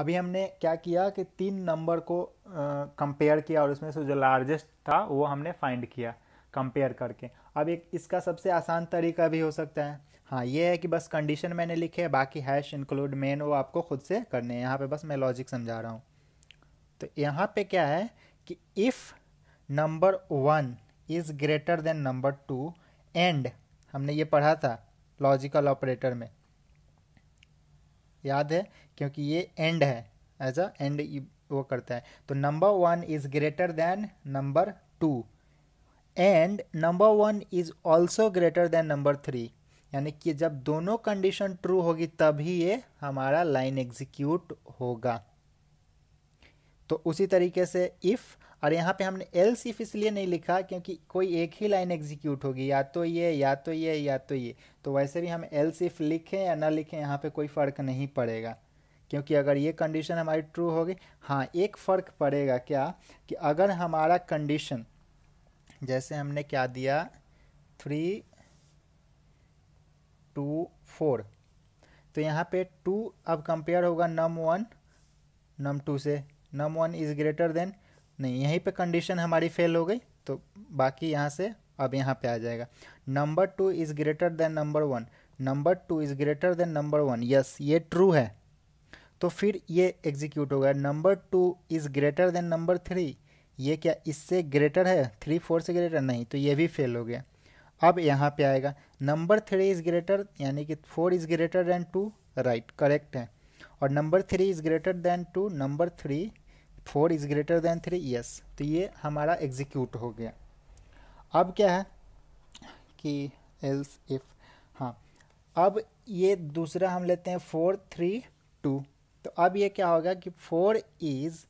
अभी हमने क्या किया कि तीन नंबर को कंपेयर किया और उसमें से जो लार्जेस्ट था वो हमने फाइंड किया कंपेयर करके अब एक इसका सबसे आसान तरीका भी हो सकता है हाँ ये है कि बस कंडीशन मैंने लिखे है बाकी हैश इंक्लूड मेन वो आपको खुद से करने हैं यहाँ पे बस मैं लॉजिक समझा रहा हूँ तो यहाँ पे क्या है कि if number one is greater than number two and हमने ये पढ़ा था लॉजिकल ऑपरेटर में याद है क्योंकि ये एंड है एज अ एंड वो करता है तो number one is greater than number two and number one is also greater than number three यानी कि जब दोनों कंडीशन ट्रू होगी तभी ये हमारा लाइन एग्जीक्यूट होगा तो उसी तरीके से इफ़ और यहाँ पे हमने एल सिर्फ इसलिए नहीं लिखा क्योंकि कोई एक ही लाइन एग्जीक्यूट होगी या तो ये या तो ये या तो ये तो वैसे भी हम एल सिर्फ लिखें या ना लिखें यहाँ पे कोई फ़र्क नहीं पड़ेगा क्योंकि अगर ये कंडीशन हमारी ट्रू होगी हाँ एक फ़र्क पड़ेगा क्या कि अगर हमारा कंडीशन जैसे हमने क्या दिया थ्री टू फोर तो यहाँ पे टू अब कंपेयर होगा नम वन नम टू से num one is greater than नहीं यहीं पे कंडीशन हमारी फेल हो गई तो बाकी यहाँ से अब यहाँ पे आ जाएगा number two is greater than number one number two is greater than number one yes ये ट्रू है तो फिर ये एग्जीक्यूट होगा number two is greater than number three ये क्या इससे ग्रेटर है थ्री फोर से ग्रेटर नहीं तो ये भी फेल हो गया अब यहाँ पे आएगा नंबर थ्री इज़ ग्रेटर यानी कि four is greater than two right correct है और number three is greater than two number three four is greater than three yes तो ये हमारा एग्जीक्यूट हो गया अब क्या है कि एल्स इफ हाँ अब ये दूसरा हम लेते हैं फोर थ्री टू तो अब ये क्या होगा कि four is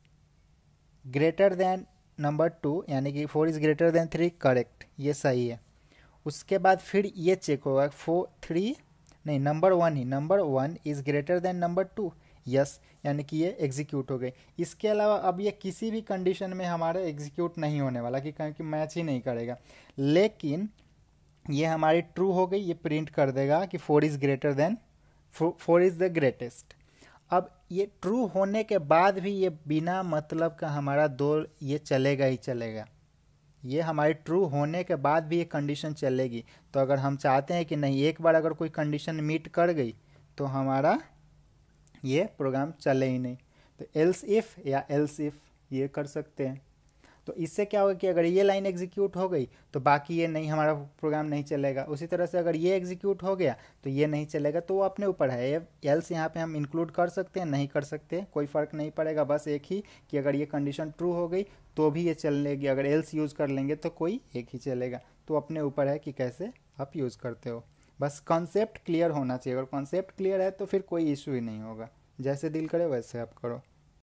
greater than number two यानी कि four is greater than three correct ये सही है उसके बाद फिर ये चेक होगा फोर थ्री नहीं नंबर वन ही number one is greater than number two yes यानी कि ये एग्जीक्यूट हो गई इसके अलावा अब ये किसी भी कंडीशन में हमारा एग्जीक्यूट नहीं होने वाला कि क्योंकि मैच ही नहीं करेगा लेकिन ये हमारी ट्रू हो गई ये प्रिंट कर देगा कि four is greater than four is the greatest अब ये ट्रू होने के बाद भी ये बिना मतलब का हमारा दो ये चलेगा ही चलेगा ये हमारे ट्रू होने के बाद भी ये कंडीशन चलेगी तो अगर हम चाहते हैं कि नहीं एक बार अगर कोई कंडीशन मीट कर गई तो हमारा ये प्रोग्राम चले ही नहीं तो एल्स इफ़ या एल्स इफ़ ये कर सकते हैं तो इससे क्या होगा कि अगर ये लाइन एग्जीक्यूट हो गई तो बाकी ये नहीं हमारा प्रोग्राम नहीं चलेगा उसी तरह से अगर ये एग्जीक्यूट हो गया तो ये नहीं चलेगा तो वो अपने ऊपर है एल्स यहाँ पे हम इंक्लूड कर सकते हैं नहीं कर सकते कोई फ़र्क नहीं पड़ेगा बस एक ही कि अगर ये कंडीशन ट्रू हो गई तो भी ये चलेगी अगर एल्स यूज़ कर लेंगे तो कोई एक ही चलेगा तो अपने ऊपर है कि कैसे आप यूज़ करते हो बस कॉन्सेप्ट क्लियर होना चाहिए अगर कॉन्सेप्ट क्लियर है तो फिर कोई इशू ही नहीं होगा जैसे दिल करे वैसे आप करो